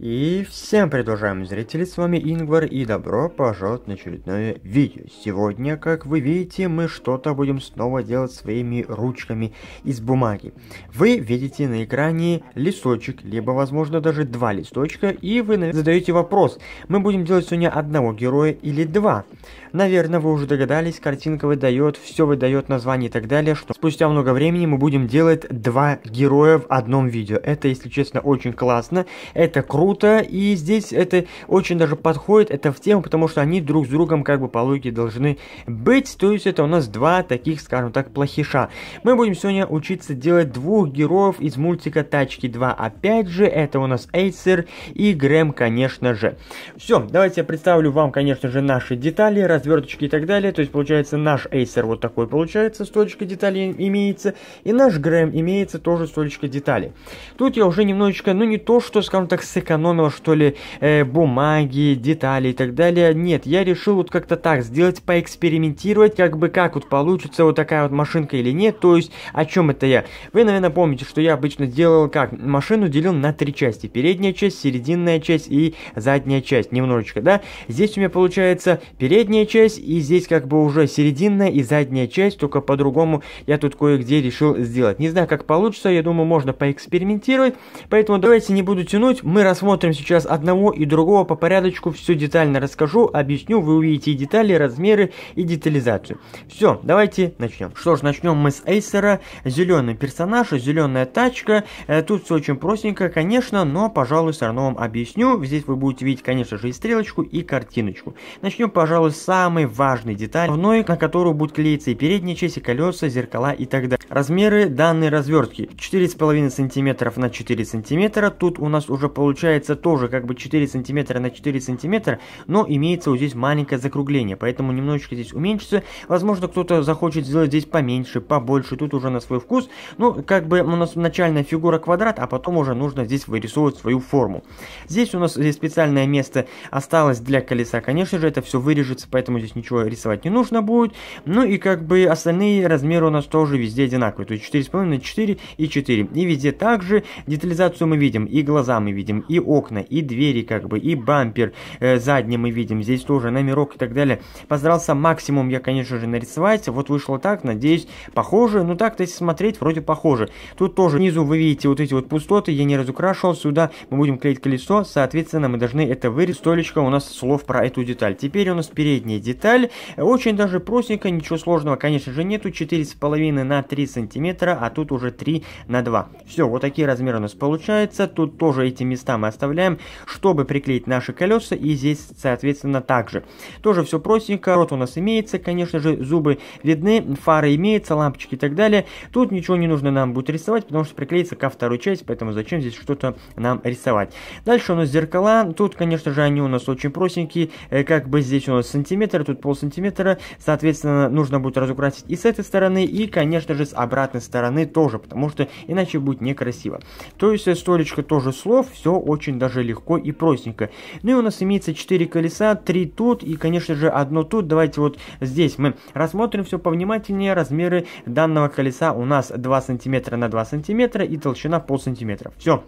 И всем продолжаем, зрители, с вами Ингвар и добро пожаловать на очередное видео. Сегодня, как вы видите, мы что-то будем снова делать своими ручками из бумаги. Вы видите на экране листочек, либо возможно даже два листочка, и вы задаете вопрос, мы будем делать сегодня одного героя или два? Наверное, вы уже догадались, картинка выдает, все выдает название и так далее, что спустя много времени мы будем делать два героя в одном видео. Это, если честно, очень классно, это круто круто, и здесь это очень даже подходит, это в тему, потому что они друг с другом как бы по логике должны быть, то есть это у нас два таких, скажем так, плохиша. Мы будем сегодня учиться делать двух героев из мультика «Тачки 2», опять же, это у нас Эйсер и Грэм, конечно же. Все, давайте я представлю вам, конечно же, наши детали, разверточки и так далее, то есть получается наш Эйсер вот такой получается, столечко деталей имеется, и наш Грэм имеется тоже столечко деталей. Тут я уже немножечко, ну не то, что, скажем так, сэкономил, сэкономил, что ли, э, бумаги, детали и так далее. Нет, я решил вот как-то так сделать, поэкспериментировать, как бы как вот получится вот такая вот машинка или нет. То есть, о чем это я? Вы, наверное, помните, что я обычно делал как? Машину делил на три части. Передняя часть, серединная часть и задняя часть. Немножечко, да? Здесь у меня получается передняя часть и здесь как бы уже серединная и задняя часть, только по-другому я тут кое-где решил сделать. Не знаю, как получится, я думаю, можно поэкспериментировать. Поэтому давайте не буду тянуть, мы рассмотрим Рассмотрим сейчас одного и другого по порядочку, все детально расскажу, объясню, вы увидите детали, размеры и детализацию. Все, давайте начнем. Что ж, начнем мы с Эйсера, зеленый персонаж, зеленая тачка, э, тут все очень простенько, конечно, но, пожалуй, все равно вам объясню, здесь вы будете видеть, конечно же, и стрелочку, и картиночку. Начнем, пожалуй, с самой важной детали, вновь на которую будут клеиться и передняя часть, и колеса, зеркала и так далее. Размеры данной развертки 4,5 см на 4 см, тут у нас уже получается получается тоже как бы 4 сантиметра на 4 сантиметра, но имеется вот здесь маленькое закругление, поэтому немножечко здесь уменьшится. Возможно, кто-то захочет сделать здесь поменьше, побольше, тут уже на свой вкус. Ну, как бы у нас начальная фигура квадрат, а потом уже нужно здесь вырисовывать свою форму. Здесь у нас здесь специальное место осталось для колеса, конечно же, это все вырежется, поэтому здесь ничего рисовать не нужно будет. Ну и как бы остальные размеры у нас тоже везде одинаковые, то есть 4,5 на 4 и 4. И везде также детализацию мы видим, и глаза мы видим, и окна, и двери как бы, и бампер э, задний мы видим, здесь тоже номерок и так далее. Постарался максимум я, конечно же, нарисовать, вот вышло так, надеюсь, похоже, ну так-то если смотреть, вроде похоже. Тут тоже внизу вы видите вот эти вот пустоты, я не разукрашивал, сюда мы будем клеить колесо, соответственно, мы должны это вырезать, столечко у нас слов про эту деталь. Теперь у нас передняя деталь, очень даже простенько, ничего сложного, конечно же, нету, 4,5 на 3 сантиметра, а тут уже 3 на 2. Все, вот такие размеры у нас получаются, тут тоже эти места мы оставляем оставляем, чтобы приклеить наши колеса. И здесь, соответственно, также. Тоже все простенько. Рот у нас имеется, конечно же, зубы видны, фары имеются, лампочки и так далее. Тут ничего не нужно нам будет рисовать, потому что приклеится ко второй части, поэтому зачем здесь что-то нам рисовать. Дальше у нас зеркала. Тут, конечно же, они у нас очень простенькие. Э, как бы здесь у нас сантиметр, тут пол сантиметра. Соответственно, нужно будет разукрасить и с этой стороны, и, конечно же, с обратной стороны тоже, потому что иначе будет некрасиво. То есть, э, столечко тоже слов, все очень очень даже легко и простенько. Ну и у нас имеется 4 колеса, 3 тут и, конечно же, одно тут. Давайте вот здесь мы рассмотрим все повнимательнее. Размеры данного колеса у нас 2 сантиметра на 2 сантиметра и толщина пол сантиметра. Все.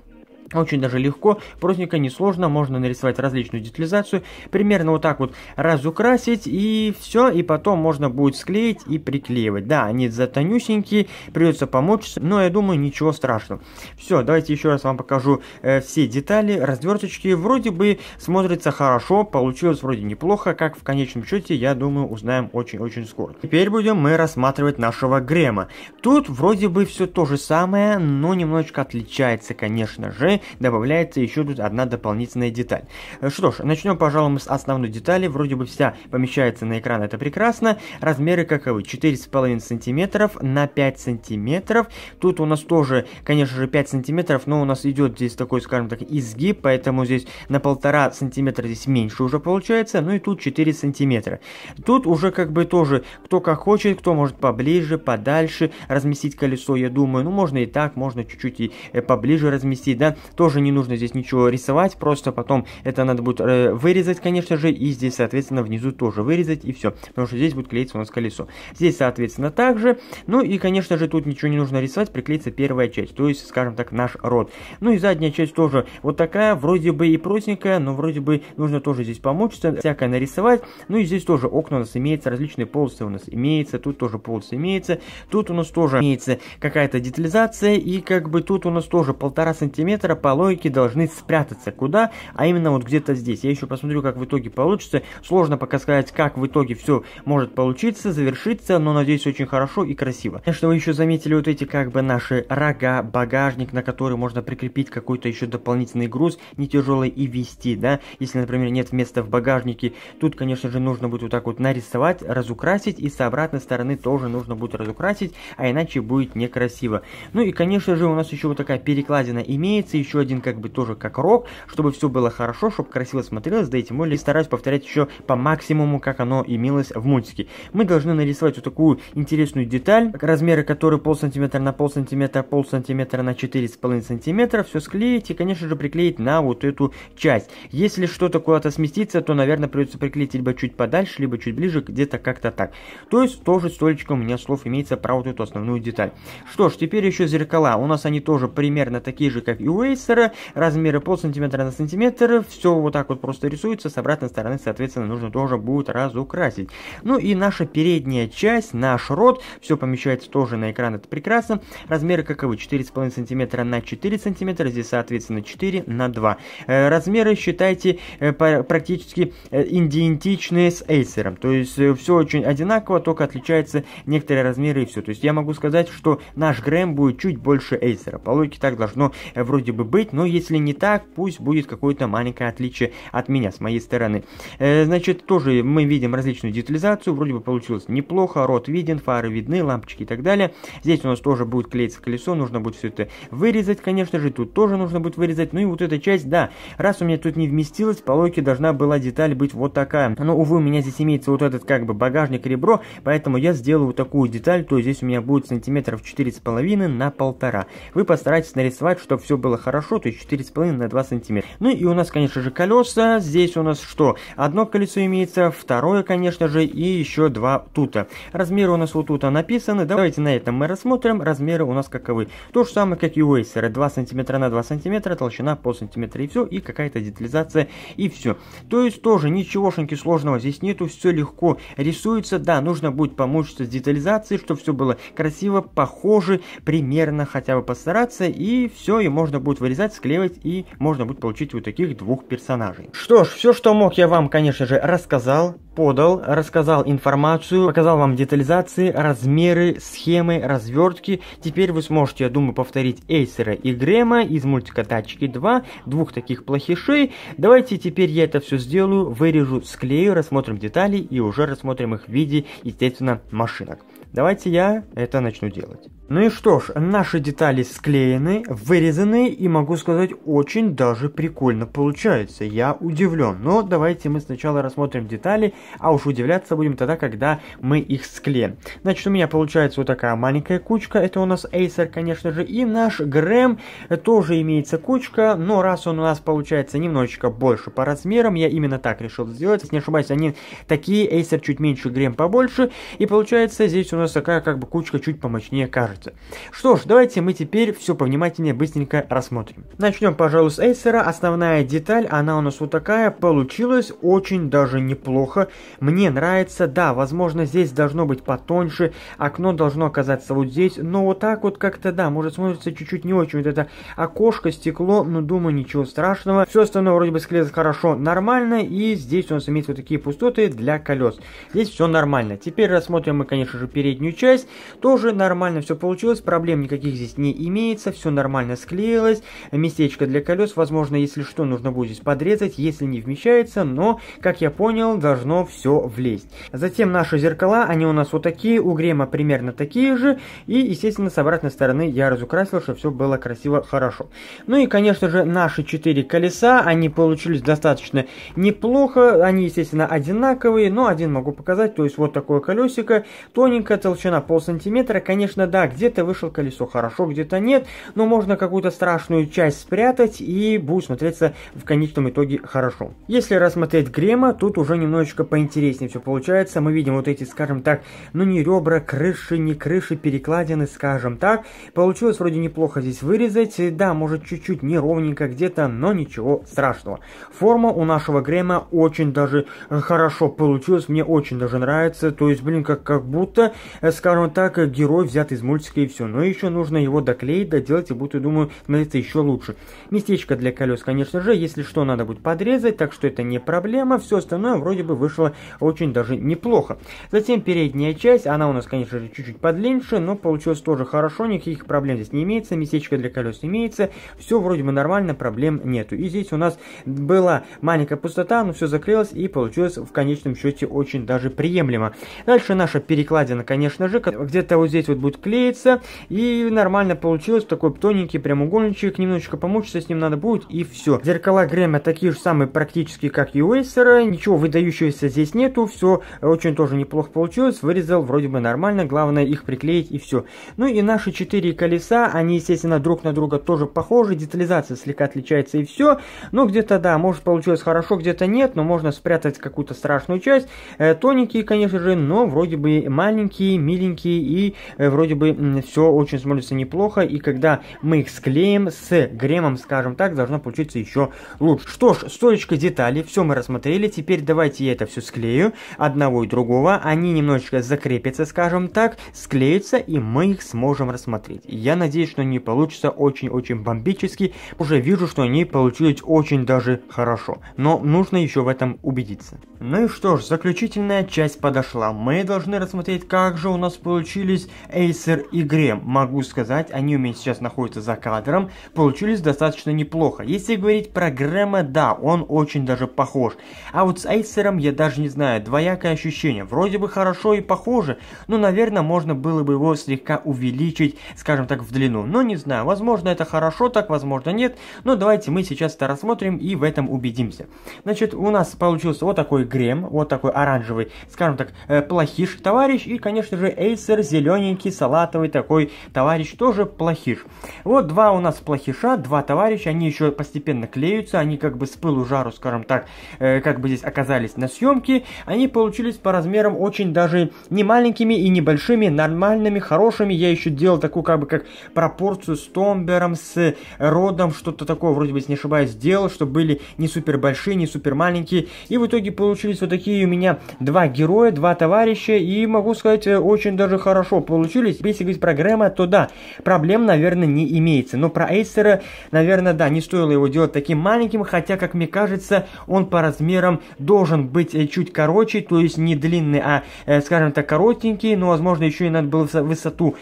Очень даже легко, простенько, несложно, можно нарисовать различную детализацию, примерно вот так вот разукрасить и все, и потом можно будет склеить и приклеивать. Да, они затонюсенькие, придется помочь, но я думаю ничего страшного. Все, давайте еще раз вам покажу э, все детали, разверточки, вроде бы смотрится хорошо, получилось вроде неплохо, как в конечном счете, я думаю, узнаем очень-очень скоро. Теперь будем мы рассматривать нашего Грэма. Тут вроде бы все то же самое, но немножечко отличается, конечно же добавляется еще тут одна дополнительная деталь. Что ж, начнем, пожалуй, с основной детали. Вроде бы вся помещается на экран, это прекрасно. Размеры каковы? 4,5 см на 5 см. Тут у нас тоже, конечно же, 5 см, но у нас идет здесь такой, скажем так, изгиб, поэтому здесь на 1,5 см здесь меньше уже получается, ну и тут 4 см. Тут уже как бы тоже кто как хочет, кто может поближе, подальше разместить колесо, я думаю, ну можно и так, можно чуть-чуть и э, поближе разместить, да, тоже не нужно здесь ничего рисовать, просто потом это надо будет э, вырезать, конечно же, и здесь, соответственно, внизу тоже вырезать, и все. Потому что здесь будет клеиться у нас колесо. Здесь, соответственно, также. Ну и, конечно же, тут ничего не нужно рисовать, приклеится первая часть, то есть, скажем так, наш рот. Ну и задняя часть тоже вот такая, вроде бы и простенькая, но вроде бы нужно тоже здесь помучиться, всякое нарисовать. Ну и здесь тоже окна у нас имеется, различные полосы у нас имеется, тут тоже полосы имеется, тут у нас тоже имеется какая-то детализация, и как бы тут у нас тоже полтора сантиметра автора по логике должны спрятаться. Куда? А именно вот где-то здесь. Я еще посмотрю, как в итоге получится. Сложно пока сказать, как в итоге все может получиться, завершиться, но надеюсь, очень хорошо и красиво. Конечно, вы еще заметили вот эти как бы наши рога, багажник, на который можно прикрепить какой-то еще дополнительный груз, не тяжелый и вести, да. Если, например, нет места в багажнике, тут, конечно же, нужно будет вот так вот нарисовать, разукрасить, и с обратной стороны тоже нужно будет разукрасить, а иначе будет некрасиво. Ну и, конечно же, у нас еще вот такая перекладина имеется, еще один как бы тоже как рок, чтобы все было хорошо, чтобы красиво смотрелось, да и тем более стараюсь повторять еще по максимуму, как оно имелось в мультике. Мы должны нарисовать вот такую интересную деталь, размеры которой пол сантиметра на пол сантиметра, пол сантиметра на 4,5 сантиметра, все склеить и, конечно же, приклеить на вот эту часть. Если что-то куда-то сместится, то, наверное, придется приклеить либо чуть подальше, либо чуть ближе, где-то как-то так. То есть тоже столечко у меня слов имеется про вот эту основную деталь. Что ж, теперь еще зеркала. У нас они тоже примерно такие же, как и у трейсера, размеры пол сантиметра на сантиметр, все вот так вот просто рисуется, с обратной стороны, соответственно, нужно тоже будет разукрасить. Ну и наша передняя часть, наш рот, все помещается тоже на экран, это прекрасно. Размеры каковы? 4,5 сантиметра на 4 сантиметра, здесь, соответственно, 4 на 2. Э, размеры, считайте, э, практически э, идентичные с Acer, то есть все очень одинаково, только отличаются некоторые размеры и все. То есть я могу сказать, что наш Грэм будет чуть больше Acer, по логике так должно вроде бы бы быть, но если не так, пусть будет какое-то маленькое отличие от меня, с моей стороны. Э, значит, тоже мы видим различную детализацию, вроде бы получилось неплохо, рот виден, фары видны, лампочки и так далее. Здесь у нас тоже будет клеиться колесо, нужно будет все это вырезать, конечно же, тут тоже нужно будет вырезать. Ну и вот эта часть, да, раз у меня тут не вместилось, по логике должна была деталь быть вот такая. Но, увы, у меня здесь имеется вот этот как бы багажник ребро, поэтому я сделаю такую деталь, то здесь у меня будет сантиметров 4,5 на полтора. Вы постарайтесь нарисовать, чтобы все было хорошо хорошо, то есть 4,5 на 2 сантиметра. Ну и у нас, конечно же, колеса. Здесь у нас что? Одно колесо имеется, второе, конечно же, и еще два тута. Размеры у нас у тута написаны. Давайте на этом мы рассмотрим. Размеры у нас каковы. То же самое, как и у Acer. 2 сантиметра на 2 сантиметра, толщина по сантиметра и все, и какая-то детализация и все. То есть тоже ничегошеньки сложного здесь нету, все легко рисуется. Да, нужно будет помучиться с детализацией, чтобы все было красиво, похоже, примерно хотя бы постараться, и все, и можно будет вырезать, склеивать и можно будет получить вот таких двух персонажей. Что ж, все, что мог, я вам, конечно же, рассказал подал, рассказал информацию, показал вам детализации, размеры, схемы, развертки. Теперь вы сможете, я думаю, повторить Эйсера и Грэма из мультика Тачки 2, двух таких плохишей. Давайте теперь я это все сделаю, вырежу, склею, рассмотрим детали и уже рассмотрим их в виде, естественно, машинок. Давайте я это начну делать. Ну и что ж, наши детали склеены, вырезаны и могу сказать, очень даже прикольно получается. Я удивлен. Но давайте мы сначала рассмотрим детали, а уж удивляться будем тогда, когда мы их склеим. Значит, у меня получается вот такая маленькая кучка, это у нас Acer, конечно же, и наш Грэм тоже имеется кучка, но раз он у нас получается немножечко больше по размерам, я именно так решил сделать. Если не ошибаюсь, они такие, Acer чуть меньше, Грэм побольше, и получается здесь у нас нас такая как бы кучка чуть помощнее кажется. Что ж, давайте мы теперь все повнимательнее быстренько рассмотрим. Начнем, пожалуй, с Эйсера. Основная деталь, она у нас вот такая, получилась очень даже неплохо. Мне нравится, да, возможно, здесь должно быть потоньше, окно должно оказаться вот здесь, но вот так вот как-то, да, может смотрится чуть-чуть не очень вот это окошко, стекло, но ну, думаю, ничего страшного. Все остальное вроде бы склеится хорошо, нормально, и здесь у нас имеется вот такие пустоты для колес. Здесь все нормально. Теперь рассмотрим мы, конечно же, перед переднюю часть. Тоже нормально все получилось, проблем никаких здесь не имеется, все нормально склеилось. Местечко для колес, возможно, если что, нужно будет здесь подрезать, если не вмещается, но, как я понял, должно все влезть. Затем наши зеркала, они у нас вот такие, у Грема примерно такие же, и, естественно, с обратной стороны я разукрасил, чтобы все было красиво, хорошо. Ну и, конечно же, наши четыре колеса, они получились достаточно неплохо, они, естественно, одинаковые, но один могу показать, то есть вот такое колесико, тоненько, толщина полсантиметра, конечно, да, где-то вышел колесо хорошо, где-то нет, но можно какую-то страшную часть спрятать и будет смотреться в конечном итоге хорошо. Если рассмотреть Грема, тут уже немножечко поинтереснее все получается. Мы видим вот эти, скажем так, ну не ребра, крыши, не крыши, перекладины, скажем так. Получилось вроде неплохо здесь вырезать, да, может чуть-чуть неровненько где-то, но ничего страшного. Форма у нашего Грема очень даже э, хорошо получилась, мне очень даже нравится, то есть, блин, как, как будто Э, скажем так, э, герой взят из мультика и все. Но еще нужно его доклеить, доделать, и будет, я думаю, смотреться еще лучше. Местечко для колес, конечно же, если что, надо будет подрезать, так что это не проблема. Все остальное вроде бы вышло очень даже неплохо. Затем передняя часть, она у нас, конечно же, чуть-чуть подлиннее, но получилось тоже хорошо, никаких проблем здесь не имеется, местечко для колес имеется, все вроде бы нормально, проблем нету. И здесь у нас была маленькая пустота, но все закрылось и получилось в конечном счете очень даже приемлемо. Дальше наша перекладина, конечно, конечно же, где-то вот здесь вот будет клеиться, и нормально получилось, такой тоненький прямоугольничек, немножечко помучиться с ним надо будет, и все. Зеркала Грэма такие же самые практически, как и у Эйсера, ничего выдающегося здесь нету, все очень тоже неплохо получилось, вырезал вроде бы нормально, главное их приклеить и все. Ну и наши четыре колеса, они, естественно, друг на друга тоже похожи, детализация слегка отличается и все, но ну, где-то, да, может получилось хорошо, где-то нет, но можно спрятать какую-то страшную часть, э, тоненькие, конечно же, но вроде бы маленькие, такие миленькие и э, вроде бы все очень смотрится неплохо. И когда мы их склеим с гремом, скажем так, должно получиться еще лучше. Что ж, стоечка деталей, все мы рассмотрели. Теперь давайте я это все склею одного и другого. Они немножечко закрепятся, скажем так, склеятся и мы их сможем рассмотреть. Я надеюсь, что они получится очень-очень бомбически. Уже вижу, что они получились очень даже хорошо. Но нужно еще в этом убедиться. Ну и что ж, заключительная часть подошла. Мы должны рассмотреть, как также у нас получились Acer и Grem, Могу сказать, они у меня сейчас находятся за кадром. Получились достаточно неплохо. Если говорить про Грэма, да, он очень даже похож. А вот с Acer я даже не знаю, двоякое ощущение. Вроде бы хорошо и похоже, но, наверное, можно было бы его слегка увеличить, скажем так, в длину. Но не знаю, возможно это хорошо, так возможно нет. Но давайте мы сейчас это рассмотрим и в этом убедимся. Значит, у нас получился вот такой Грэм, вот такой оранжевый, скажем так, э, плохиш товарищ и, конечно, конечно же, Эйсер, зелененький, салатовый такой товарищ, тоже плохиш. Вот два у нас плохиша, два товарища, они еще постепенно клеются, они как бы с пылу жару, скажем так, э, как бы здесь оказались на съемке, они получились по размерам очень даже не маленькими и небольшими, нормальными, хорошими. Я еще делал такую как бы как пропорцию с Томбером, с Родом, что-то такое, вроде бы, если не ошибаюсь, сделал, чтобы были не супер большие, не супер маленькие. И в итоге получились вот такие у меня два героя, два товарища, и могу сказать, Э, очень даже хорошо получились. Если говорить про Грэма, то да, проблем, наверное, не имеется. Но про Эйсера, наверное, да, не стоило его делать таким маленьким, хотя, как мне кажется, он по размерам должен быть э, чуть короче, то есть не длинный, а, э, скажем так, коротенький, но, возможно, еще и надо было высоту,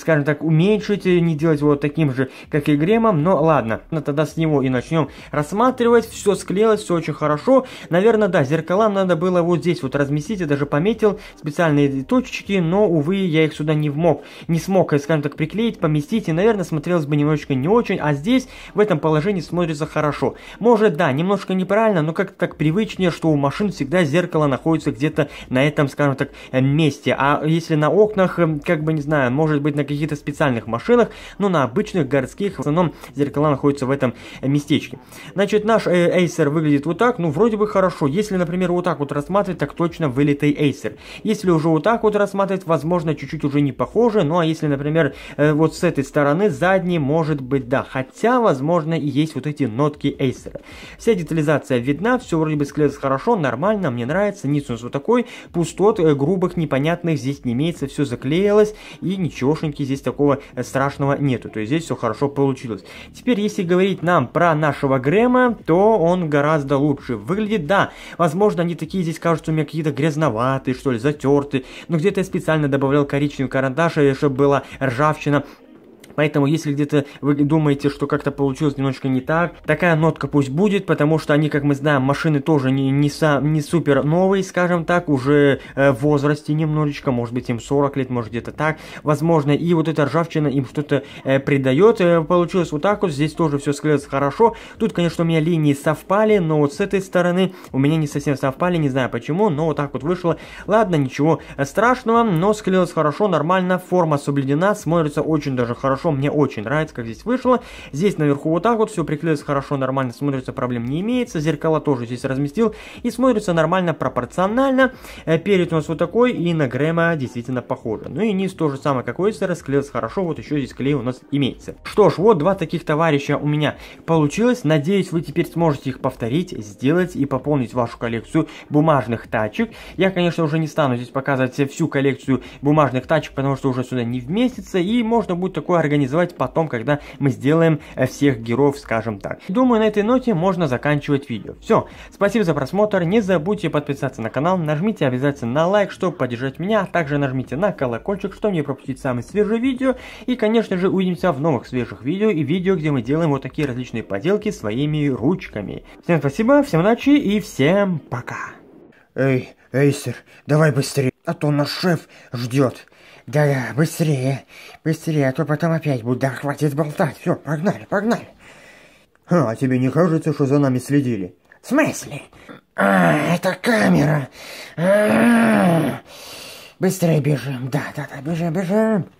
скажем так, уменьшить, не делать его таким же, как и Гремом, но ладно, ну, тогда с него и начнем рассматривать, все склеилось, все очень хорошо, наверное, да, зеркала надо было вот здесь вот разместить, я даже пометил специальные точечки, куски, но, увы, я их сюда не вмог, не смог, скажем так, приклеить, поместить, и, наверное, смотрелось бы немножечко не очень, а здесь, в этом положении, смотрится хорошо. Может, да, немножко неправильно, но как-то так привычнее, что у машин всегда зеркало находится где-то на этом, скажем так, э, месте, а если на окнах, э, как бы, не знаю, может быть, на каких-то специальных машинах, но на обычных городских, в основном, зеркала находятся в этом местечке. Значит, наш э, Acer выглядит вот так, ну, вроде бы хорошо. Если, например, вот так вот рассматривать, так точно вылитый Acer. Если уже вот так вот рассматривать, смотреть, возможно, чуть-чуть уже не похоже. Ну, а если, например, э, вот с этой стороны, задней, может быть, да. Хотя, возможно, и есть вот эти нотки Acer. Вся детализация видна, все вроде бы склеится хорошо, нормально, мне нравится. Ницунс вот такой, пустот, э, грубых, непонятных здесь не имеется, все заклеилось, и ничегошеньки здесь такого э, страшного нету. То есть здесь все хорошо получилось. Теперь, если говорить нам про нашего Грэма, то он гораздо лучше выглядит. Да, возможно, они такие здесь кажутся у меня какие-то грязноватые, что ли, затертые, но где-то специально добавлял коричневый карандаш, чтобы была ржавчина Поэтому, если где-то вы думаете, что как-то получилось немножко не так, такая нотка пусть будет, потому что они, как мы знаем, машины тоже не, не, са, не супер новые, скажем так, уже э, в возрасте немножечко, может быть, им 40 лет, может, где-то так, возможно, и вот эта ржавчина им что-то э, придает. Э, получилось вот так вот, здесь тоже все склеилось хорошо. Тут, конечно, у меня линии совпали, но вот с этой стороны у меня не совсем совпали, не знаю почему, но вот так вот вышло. Ладно, ничего э, страшного, но склеилось хорошо, нормально, форма соблюдена, смотрится очень даже хорошо хорошо, мне очень нравится, как здесь вышло. Здесь наверху вот так вот, все приклеилось хорошо, нормально смотрится, проблем не имеется. Зеркала тоже здесь разместил и смотрится нормально, пропорционально. Э, Перец у нас вот такой и на Грэма действительно похоже. Ну и низ то же самое, как у Эйсера, склеился хорошо, вот еще здесь клей у нас имеется. Что ж, вот два таких товарища у меня получилось. Надеюсь, вы теперь сможете их повторить, сделать и пополнить вашу коллекцию бумажных тачек. Я, конечно, уже не стану здесь показывать всю коллекцию бумажных тачек, потому что уже сюда не вместится и можно будет такой организовать организовать потом, когда мы сделаем э, всех героев, скажем так. Думаю, на этой ноте можно заканчивать видео. Все, спасибо за просмотр, не забудьте подписаться на канал, нажмите обязательно на лайк, чтобы поддержать меня, а также нажмите на колокольчик, чтобы не пропустить самые свежие видео, и конечно же увидимся в новых свежих видео и видео, где мы делаем вот такие различные поделки своими ручками. Всем спасибо, всем удачи и всем пока! Эй, Эйсер, давай быстрее, а то наш шеф ждет. Да-да, быстрее, быстрее, а то потом опять Да хватит болтать. Все, погнали, погнали. Ха, а тебе не кажется, что за нами следили? В смысле? А, это камера. А, быстрее бежим. Да, да, да, бежим, бежим.